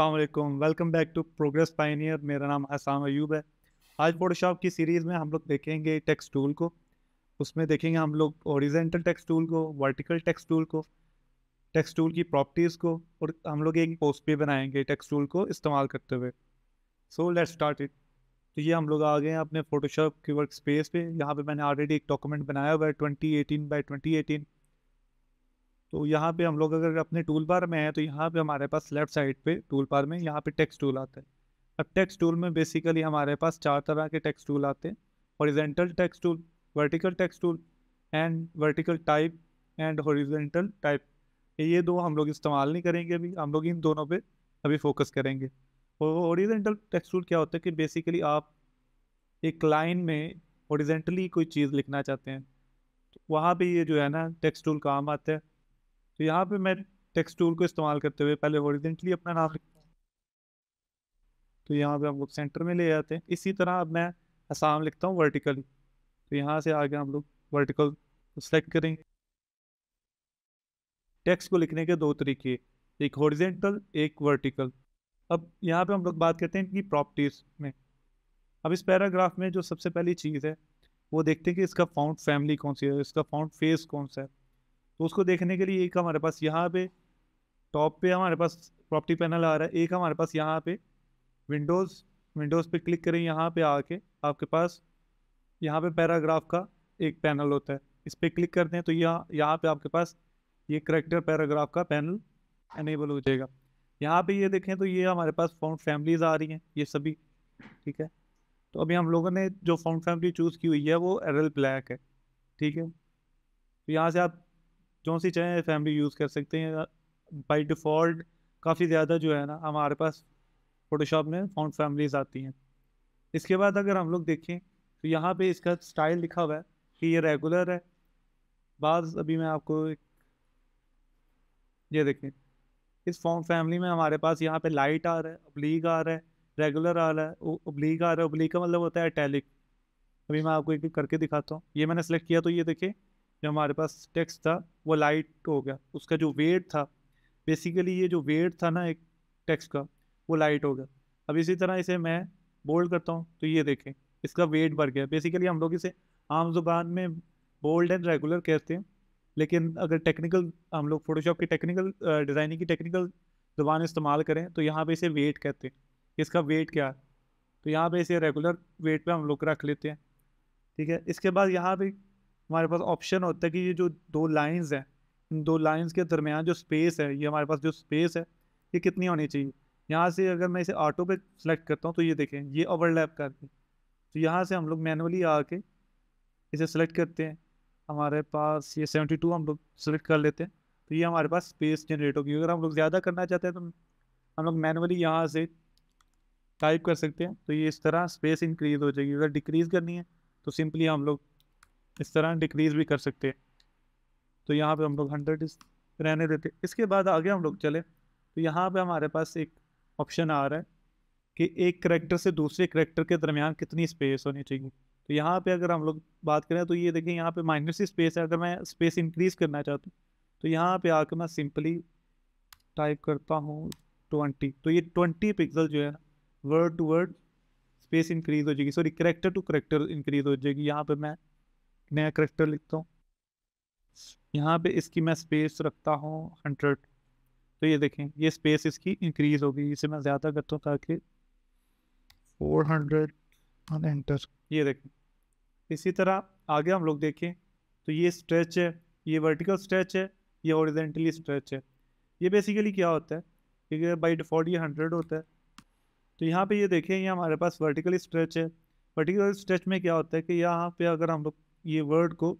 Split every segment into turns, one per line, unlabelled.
Aslam welcome back to progress pioneer मेरा नाम हसाम अयूब है आज फोटोशॉप की सीरीज़ में हम लोग देखेंगे टेक्स टूल को उसमें देखेंगे हम लोग ओरिजेंटल टेक्स टूल को वर्टिकल टेक्स टूल को टेक्स टूल की प्रॉपर्टीज़ को और हम लोग एक पोस्ट भी बनाएंगे टेक्स टूल को इस्तेमाल करते हुए सो लेट स्टार्ट इट तो ये हम लोग आ गए हैं अपने फोटोशॉप के वर्क स्पेस पर यहाँ पर मैंने ऑलरेडी एक डॉक्यूमेंट बनाया हुआ है twenty eighteen by twenty eighteen तो यहाँ पे हम लोग अगर अपने टूल बार में हैं तो यहाँ पे हमारे पास लेफ्ट साइड पे टूल बार में यहाँ पे टेक्स्ट टूल आता है अब टेक्स्ट टूल में बेसिकली हमारे पास चार तरह के टेक्स्ट टूल आते हैं horizontal text tool vertical text tool and vertical type and horizontal type ये दो हम लोग इस्तेमाल नहीं करेंगे अभी हम लोग इन दोनों पर अभी फोकस करेंगे और हॉरिजेंटल टेक्स्ट टूल क्या होता है कि बेसिकली आप एक लाइन में हॉरिजेंटली कोई चीज़ लिखना चाहते हैं तो वहाँ पर ये जो है ना टेक्स्ट टूल काम आता है तो यहाँ पे मैं टेक्स्ट टूल को इस्तेमाल करते हुए पहले ओरिजेंटली अपना नाम लिखता हूँ तो यहाँ पे हम लोग सेंटर में ले जाते हैं इसी तरह अब मैं आसाम लिखता हूँ वर्टिकली तो यहाँ से आगे हम लोग वर्टिकल को सेलेक्ट करेंगे टेक्स्ट को लिखने के दो तरीके एक हॉरिजेंटल एक वर्टिकल अब यहाँ पे हम लोग बात करते हैं इनकी प्रॉपर्टीज़ में अब इस पैराग्राफ में जो सबसे पहली चीज़ है वो देखते हैं कि इसका फाउंड फैमिली कौन सी है इसका फाउंड फेस कौन सा है तो उसको देखने के लिए एक हमारे पास यहाँ पे टॉप पे हमारे पास प्रॉपर्टी पैनल आ रहा है एक हमारे पास यहाँ पे विंडोज़ विंडोज़ पे क्लिक करें यहाँ पे आके आपके पास यहाँ पे पैराग्राफ का एक पैनल होता है इस पर क्लिक करते हैं तो यहाँ यहाँ पे आपके पास ये करेक्टर पैराग्राफ का पैनल एनेबल हो जाएगा यहाँ पे ये देखें तो ये हमारे पास फाउंड फैमिलीज़ आ रही हैं ये सभी ठीक है तो अभी हम लोगों ने जो फाउंड फैमिली चूज़ की हुई है वो एरल ब्लैक है ठीक है तो यहाँ से आप जो सी चाहें फैमिली यूज़ कर सकते हैं बाई डिफ़ॉल्ट काफ़ी ज़्यादा जो है ना हमारे पास फ़ोटोशॉप में फाउंड फैमिलीज़ आती हैं इसके बाद अगर हम लोग देखें तो यहाँ पे इसका स्टाइल लिखा हुआ है कि ये रेगुलर है बाद अभी मैं आपको एक ये देखें इस फॉर्म फैमिली में हमारे पास यहाँ पे लाइट आ रहा है ओब्लीक आ रहा है रेगुलर आ रहा है ओब्लीग आ रहा है ओब्लीग का मतलब होता है अटैलिक अभी मैं आपको एक करके दिखाता हूँ ये मैंने सेलेक्ट किया तो ये देखिए जो हमारे पास टेक्स था वो लाइट हो गया उसका जो वेट था बेसिकली ये जो वेट था ना एक टेक्स का वो लाइट हो गया अब इसी तरह इसे मैं बोल्ड करता हूँ तो ये देखें इसका वेट बढ़ गया बेसिकली हम लोग इसे आम जुबान में बोल्ड एंड रेगुलर कहते हैं लेकिन अगर टेक्निकल हम लोग फोटोशॉप की टेक्निकल डिज़ाइनिंग की टेक्निकल जुबान इस्तेमाल करें तो यहाँ पे इसे वेट कहते हैं इसका वेट क्या है तो यहाँ पे इसे रेगुलर वेट पे हम लोग रख लेते हैं ठीक है इसके बाद यहाँ पे हमारे पास ऑप्शन होता है कि ये जो दो लाइंस हैं इन दो लाइंस के दरमियान जो स्पेस है ये हमारे पास जो स्पेस है ये कितनी होनी चाहिए यहाँ से अगर मैं इसे ऑटो पे सेलेक्ट करता हूँ तो ये देखें ये ओवरलैप कर तो यहाँ से हम लोग मैनुअली आके इसे सेलेक्ट करते हैं हमारे पास ये सेवेंटी टू हम लोग सेलेक्ट कर लेते हैं तो ये हमारे पास स्पेस जनरेट होगी अगर हम लोग ज़्यादा करना चाहते हैं तो हम लोग मैनुअली यहाँ से टाइप कर सकते हैं तो ये इस तरह स्पेस इंक्रीज़ हो जाएगी अगर डिक्रीज़ करनी है तो सिंपली हम लोग इस तरह डिक्रीज भी कर सकते हैं तो यहाँ पे हम लोग हंड्रेड रहने देते इसके बाद आगे हम लोग चले तो यहाँ पे हमारे पास एक ऑप्शन आ रहा है कि एक करेक्टर से दूसरे करेक्टर के दरमियान कितनी स्पेस होनी चाहिए तो यहाँ पे अगर हम लोग बात करें तो ये देखें यहाँ पे माइनस ही स्पेस है अगर मैं स्पेस इंक्रीज़ करना चाहता हूँ तो यहाँ पे आकर मैं सिंपली टाइप करता हूँ ट्वेंटी तो ये ट्वेंटी पिक्सल जो है word to word space increase हो जाएगी sorry character to character increase हो जाएगी यहाँ पर मैं नया करेक्टर लिखता हूँ यहाँ पे इसकी मैं स्पेस रखता हूँ हंड्रेड तो ये देखें ये स्पेस इसकी इंक्रीज होगी इसे मैं ज़्यादा करता हूँ ताकि फोर हंड्रेड और एंटर ये देखें इसी तरह आगे हम लोग देखें तो ये स्ट्रेच है ये वर्टिकल स्ट्रेच है ये ओरिजेंटली स्ट्रेच है ये बेसिकली क्या होता है क्योंकि बाई डिफ़ॉल्ट ये हंड्रेड होता है तो यहाँ पे ये देखें ये हमारे पास वर्टिकल स्ट्रेच है वर्टिकल स्ट्रेच में क्या होता है कि यहाँ पे अगर हम लोग ये वर्ड को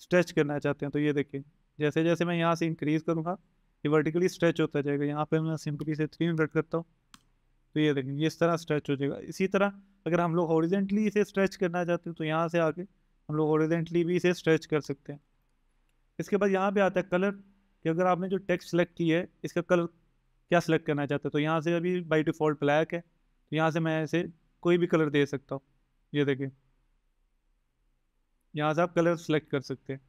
स्ट्रेच करना चाहते हैं तो ये देखिए जैसे जैसे मैं यहाँ से इंक्रीज़ करूँगा ये वर्टिकली स्ट्रेच होता जाएगा यहाँ पे मैं सिंपली से थ्री इन्वर्ट करता हूँ तो ये देखें ये इस तरह स्ट्रेच हो जाएगा इसी तरह अगर हम लोग ऑरिजेंटली इसे स्ट्रेच करना चाहते हैं तो यहाँ से आके हम लोग ऑरिजेंटली भी इसे स्ट्रेच कर सकते हैं इसके बाद यहाँ पर आता है कलर कि अगर आपने जो टेक्स्ट सेलेक्ट की है इसका कलर क्या सिलेक्ट करना चाहते हैं तो यहाँ से अभी बाई डिफ़ॉल्ट ब्लैक है तो यहाँ से मैं इसे कोई भी कलर दे सकता हूँ ये देखें यहाँ से आप कलर सेलेक्ट कर सकते हैं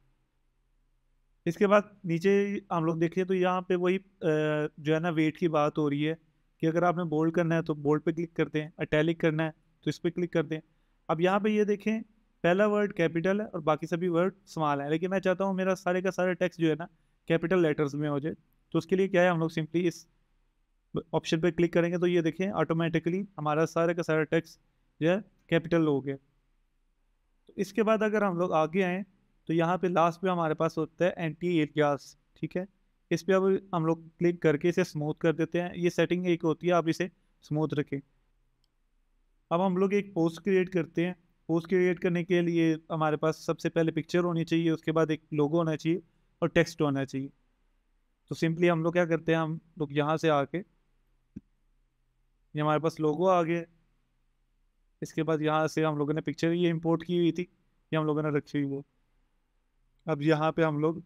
इसके बाद नीचे हम लोग देखिए तो यहाँ पे वही जो है ना वेट की बात हो रही है कि अगर आपने बोल्ड करना है तो बोल्ड पे क्लिक करते हैं अटैलिक करना है तो इस पर क्लिक करते हैं अब यहाँ पे ये यह देखें पहला वर्ड कैपिटल है और बाकी सभी वर्ड स्मॉल है लेकिन मैं चाहता हूँ मेरा सारे का सारा टेक्स्ट जो है ना कैपिटल लेटर्स में हो जाए तो उसके लिए क्या है हम लोग सिंपली इस ऑप्शन पर क्लिक करेंगे तो ये देखें ऑटोमेटिकली हमारा सारे का सारा टैक्स जो है कैपिटल हो गया इसके बाद अगर हम लोग आगे आएँ तो यहाँ पे लास्ट पे हमारे पास होता है एंटी एरियाज ठीक है इस पर अब हम लोग क्लिक करके इसे स्मूथ कर देते हैं ये सेटिंग एक होती है आप इसे स्मूथ रखें अब हम लोग एक पोस्ट क्रिएट करते हैं पोस्ट क्रिएट करने के लिए हमारे पास सबसे पहले पिक्चर होनी चाहिए उसके बाद एक लोगो होना चाहिए और टेक्स्ट होना चाहिए तो सिंपली हम लोग क्या करते हैं हम लोग यहाँ से आके ये हमारे पास लोगो आ गया इसके बाद यहाँ से हम लोगों ने पिक्चर ये इम्पोर्ट की हुई थी ये हम लोगों ने रखी हुई वो अब यहाँ पे हम लोग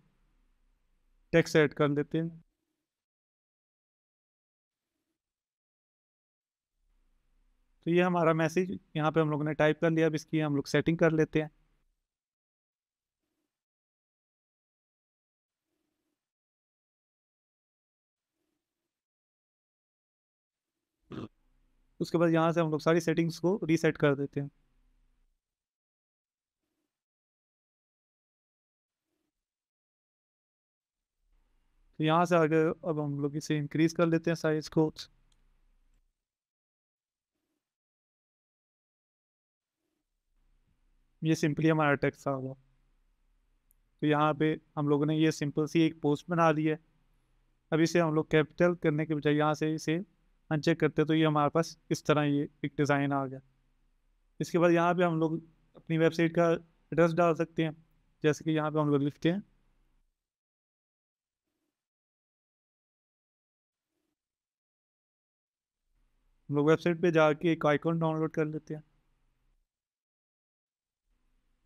टेक्स ऐड कर देते हैं तो ये हमारा मैसेज यहाँ पे हम लोगों ने टाइप कर लिया अब इसकी हम लोग सेटिंग कर लेते हैं उसके बाद यहाँ से हम लोग सारी सेटिंग्स को रीसेट कर देते हैं तो यहाँ से आगे अब हम लोग इसे इंक्रीज कर लेते हैं साइज को ये सिंपली हमारा टेक्स्ट आ गया तो यहाँ पे हम लोगों ने ये सिंपल सी एक पोस्ट बना ली है अब इसे हम लोग कैपिटल करने के बजाय यहाँ से इसे अनचेक करते तो ये हमारे पास इस तरह ये एक डिज़ाइन आ गया इसके बाद यहाँ पे हम लोग अपनी वेबसाइट का एड्रेस डाल सकते हैं जैसे कि यहाँ पे हम लोग लिखते हैं हम लोग वेबसाइट पे जाके एक आइकॉन डाउनलोड कर लेते हैं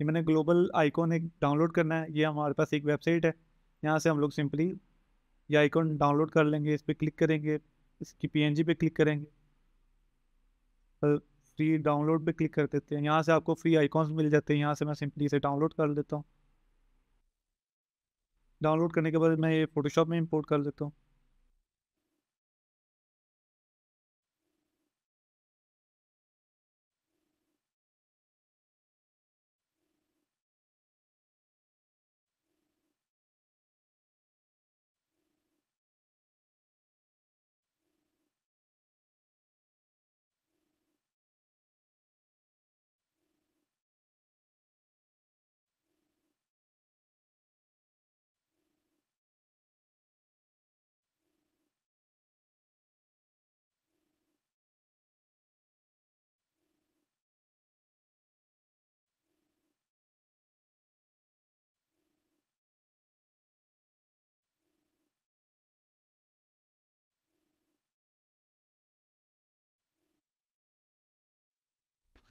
ये मैंने ग्लोबल आइकॉन एक डाउनलोड करना है ये हमारे पास एक वेबसाइट है यहाँ से हम लोग सिंपली ये आइकॉन डाउनलोड कर लेंगे इस पर क्लिक करेंगे इसकी पी पे क्लिक करेंगे फ्री डाउनलोड पे क्लिक कर देते हैं यहाँ से आपको फ्री आइकॉन्स मिल जाते हैं यहाँ से मैं सिंपली इसे डाउनलोड कर लेता हूँ डाउनलोड करने के बाद मैं ये फोटोशॉप में इंपोर्ट कर लेता हूँ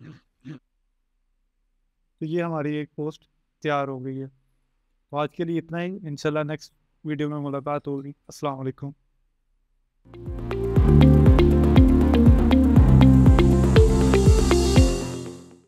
तो ये हमारी एक पोस्ट तैयार हो गई है तो आज के लिए इतना ही इंशाल्लाह नेक्स्ट वीडियो में मुलाकात होगी अस्सलाम वालेकुम